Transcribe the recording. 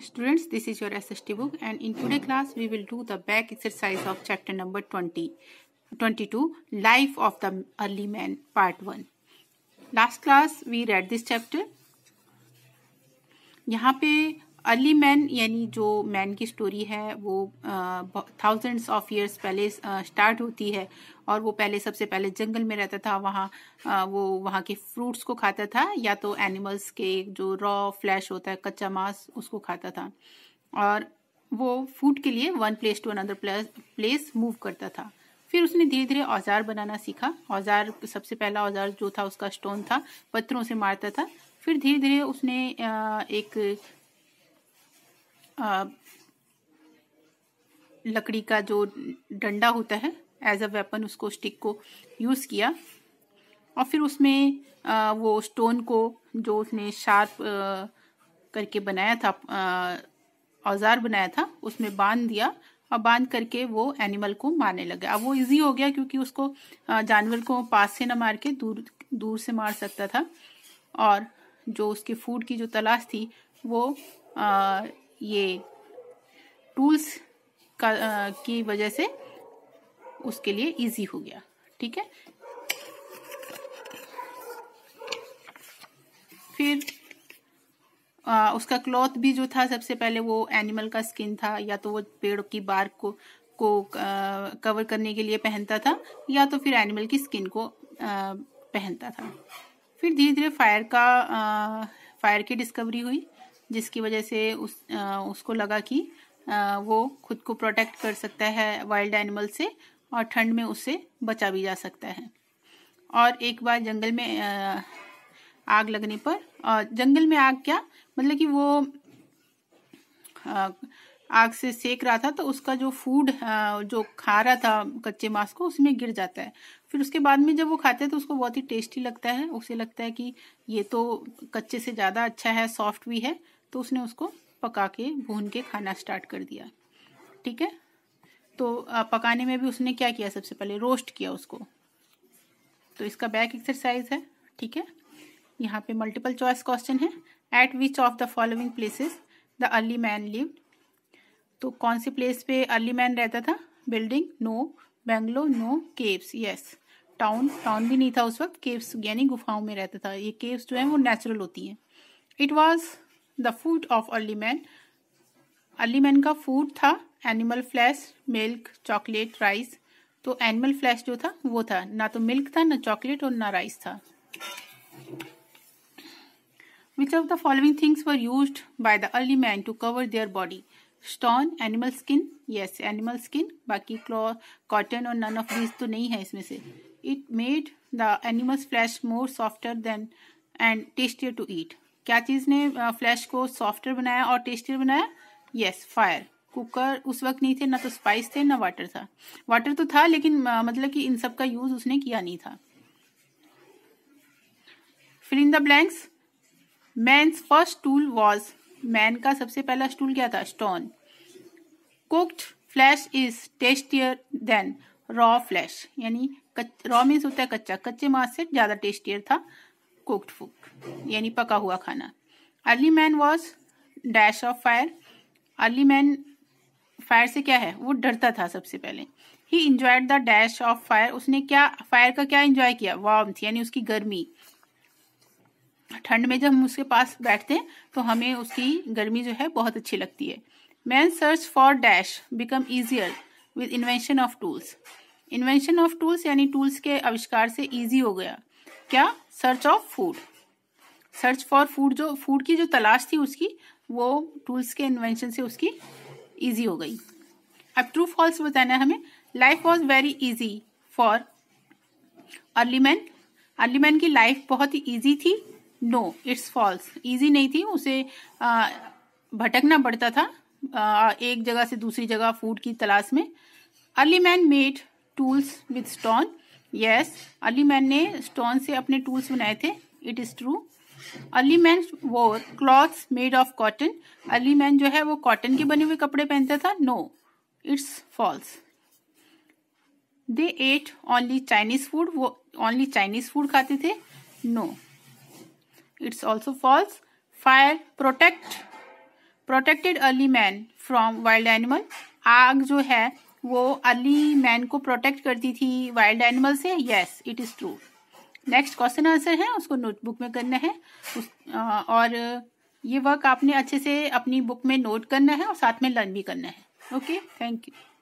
Students, this is your SST book and in today class we will do the back exercise of chapter number 20, 22, Life of the Early Man, part 1. Last class we read this chapter. yahan pe early man यानी जो man की story है वो thousands of years पहले start होती है और वो पहले सबसे पहले जंगल में रहता था वहाँ वो वहाँ के फ्रूट्स को खाता था या तो एनिमल्स के जो रॉ फ्लैश होता है कच्चा मांस उसको खाता था और वो फूड के लिए one place to another place move करता था फिर उसने धीरे धीरे औजार बनाना सीखा औजार सबसे पहला औजार जो था उसका स्टोन था पत्थरों से मारता था फिर धीरे धीरे उसने एक लकड़ी का जो डंडा होता है एज अ वेपन उसको स्टिक को यूज़ किया और फिर उसमें आ, वो स्टोन को जो उसने शार्प आ, करके बनाया था औजार बनाया था उसमें बांध दिया और बांध करके वो एनिमल को मारने लगा अब वो इजी हो गया क्योंकि उसको जानवर को पास से ना मार के दूर दूर से मार सकता था और जो उसके फूड की जो तलाश थी वो आ, ये टूल्स का आ, की वजह से उसके लिए इजी हो गया ठीक है फिर आ, उसका क्लॉथ भी जो था सबसे पहले वो एनिमल का स्किन था या तो वो पेड़ की बार्क को को आ, कवर करने के लिए पहनता था या तो फिर एनिमल की स्किन को आ, पहनता था फिर धीरे धीरे फायर का आ, फायर की डिस्कवरी हुई जिसकी वजह से उस आ, उसको लगा कि आ, वो खुद को प्रोटेक्ट कर सकता है वाइल्ड एनिमल से और ठंड में उससे बचा भी जा सकता है और एक बार जंगल में आ, आग लगने पर आ, जंगल में आग क्या मतलब कि वो आ, आग से सेक रहा था तो उसका जो फूड जो खा रहा था कच्चे मांस को उसमें गिर जाता है फिर उसके बाद में जब वो खाते हैं तो उसको बहुत ही टेस्टी लगता है उसे लगता है कि ये तो कच्चे से ज़्यादा अच्छा है सॉफ्ट भी है तो उसने उसको पका के भून के खाना स्टार्ट कर दिया ठीक है तो पकाने में भी उसने क्या किया सबसे पहले रोस्ट किया उसको तो इसका बैक एक्सरसाइज है ठीक है यहाँ पे मल्टीपल चॉइस क्वेश्चन है at which of the following places the early man live तो कौन सी प्लेस पे अर्ली मैन रहता था building no bungalow no caves yes town town भी नहीं था उस वक्त केव्स यानी गुफाओं में रहता था ये केव्स जो है वो नेचुरल होती हैं it was the food of early man early man का फूड था animal flesh milk chocolate rice तो एनिमल फ्लैश जो था वो था ना तो मिल्क था ना चॉकलेट और ना राइस था which of the following things were use by the early man to cover their body stone animal skin yes animal skin बाकी क्लॉ कॉटन और नन ऑफ दीज तो नहीं है इसमें से it made the animals flesh more softer than and tastier to eat क्या चीज़ ने फ्लैश को सॉफ्टर बनाया और टेस्टियर बनाया यस फायर कुकर उस वक्त नहीं थे ना तो स्पाइस थे ना वाटर था वाटर तो था लेकिन मतलब कि इन सब का यूज उसने किया नहीं था फिर इन द ब्लैंक्स मैं फर्स्ट टूल वॉज मैन का सबसे पहला स्टूल क्या था stone cooked flesh is tastier than raw flesh यानी रॉ मीन्स होता है कच्चा कच्चे मांस से ज़्यादा टेस्टियर था कुकड फूक यानी पका हुआ खाना early man was dash of fire early man fire से क्या है वो डरता था सबसे पहले ही enjoyed the dash of fire उसने क्या फायर का क्या इंजॉय किया वार्म यानी उसकी गर्मी ठंड में जब हम उसके पास बैठते हैं तो हमें उसकी गर्मी जो है बहुत अच्छी लगती है man search for dash become easier with invention of tools invention of tools यानी टूल्स के आविष्कार से ईजी हो गया क्या search of food search for food जो फूड की जो तलाश थी उसकी वो टूल्स के इन्वेंशन से उसकी इजी हो गई अब ट्रू फॉल्स बताना है हमें life was very easy for early man early man की लाइफ बहुत ही ईजी थी नो इट्स फॉल्स ईजी नहीं थी उसे आ, भटकना पड़ता था आ, एक जगह से दूसरी जगह फूड की तलाश में early man made tools with stone yes early man ने स्टोन से अपने टूल्स बनाए थे it is true early man वो clothes made of cotton early man जो है वो कॉटन के बने हुए कपड़े पहनता था no it's false they ate only Chinese food वो ओनली चाइनीज फूड खाते थे no it's also false fire protect protected early man from wild animal आग जो है वो अर्ली मैन को प्रोटेक्ट करती थी वाइल्ड एनिमल से yes it is true next question answer है उसको नोटबुक में करना है उस, आ, और ये वर्क आपने अच्छे से अपनी बुक में नोट करना है और साथ में लर्न भी करना है ओके थैंक यू